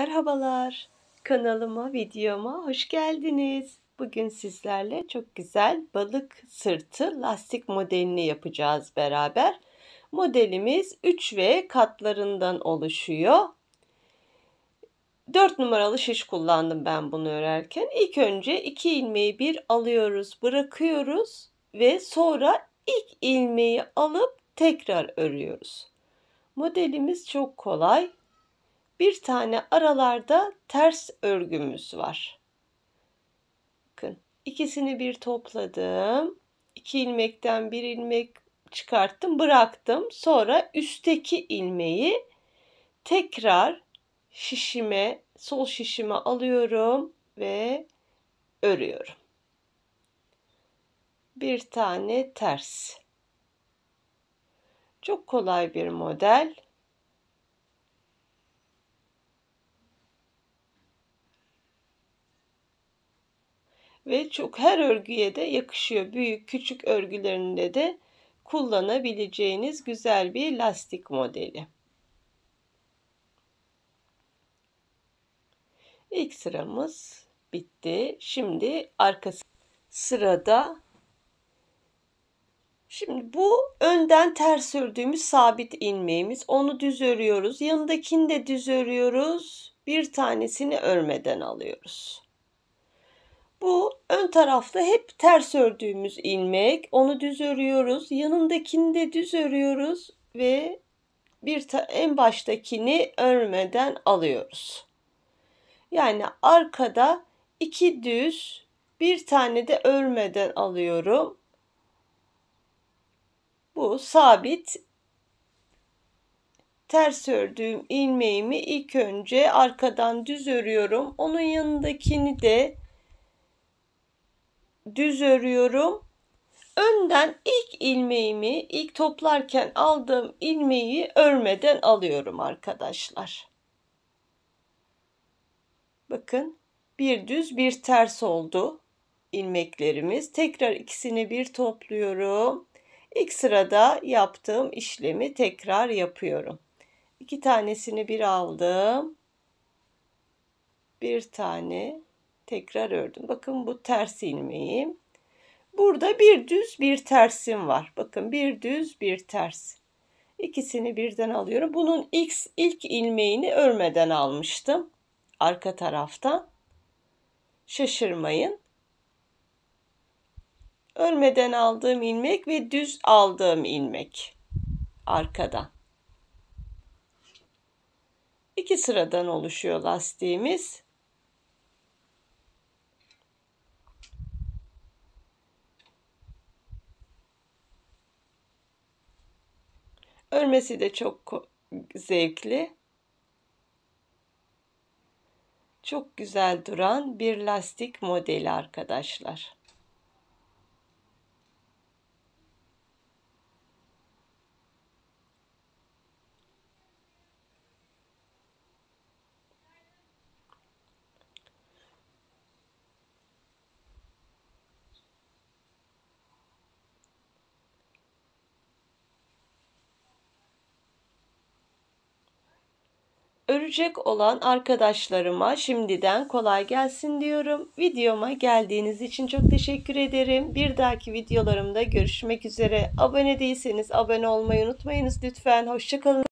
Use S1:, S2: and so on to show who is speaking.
S1: Merhabalar. Kanalıma, videoma hoş geldiniz. Bugün sizlerle çok güzel balık sırtı lastik modelini yapacağız beraber. Modelimiz 3 ve katlarından oluşuyor. 4 numaralı şiş kullandım ben bunu örerken. İlk önce 2 ilmeği bir alıyoruz, bırakıyoruz ve sonra ilk ilmeği alıp tekrar örüyoruz. Modelimiz çok kolay bir tane aralarda ters örgümüz var. Bakın ikisini bir topladım. İki ilmekten bir ilmek çıkarttım bıraktım. Sonra üstteki ilmeği tekrar şişime sol şişime alıyorum ve örüyorum. Bir tane ters. Çok kolay bir model. ve çok her örgüye de yakışıyor. Büyük küçük örgülerinde de kullanabileceğiniz güzel bir lastik modeli. İlk sıramız bitti. Şimdi arkası sırada Şimdi bu önden ters ördüğümüz sabit ilmeğimiz. Onu düz örüyoruz. Yanındakini de düz örüyoruz. Bir tanesini örmeden alıyoruz. Bu ön tarafta hep ters ördüğümüz ilmek. Onu düz örüyoruz. Yanındakini de düz örüyoruz ve bir en baştakini örmeden alıyoruz. Yani arkada iki düz, bir tane de örmeden alıyorum. Bu sabit ters ördüğüm ilmeğimi ilk önce arkadan düz örüyorum. Onun yanındakini de düz örüyorum. Önden ilk ilmeğimi, ilk toplarken aldığım ilmeği örmeden alıyorum arkadaşlar. Bakın bir düz bir ters oldu ilmeklerimiz. Tekrar ikisini bir topluyorum. İlk sırada yaptığım işlemi tekrar yapıyorum. İki tanesini bir aldım. Bir tane tekrar ördüm. Bakın bu ters ilmeği. Burada bir düz bir tersim var. Bakın bir düz bir ters. İkisini birden alıyorum. Bunun ilk, ilk ilmeğini örmeden almıştım. Arka taraftan. Şaşırmayın. Örmeden aldığım ilmek ve düz aldığım ilmek. Arkadan. İki sıradan oluşuyor lastiğimiz. Ölmesi de çok zevkli. Çok güzel duran bir lastik modeli arkadaşlar. örecek olan arkadaşlarıma şimdiden kolay gelsin diyorum. Videoma geldiğiniz için çok teşekkür ederim. Bir dahaki videolarımda görüşmek üzere. Abone değilseniz abone olmayı unutmayınız lütfen. Hoşçakalın.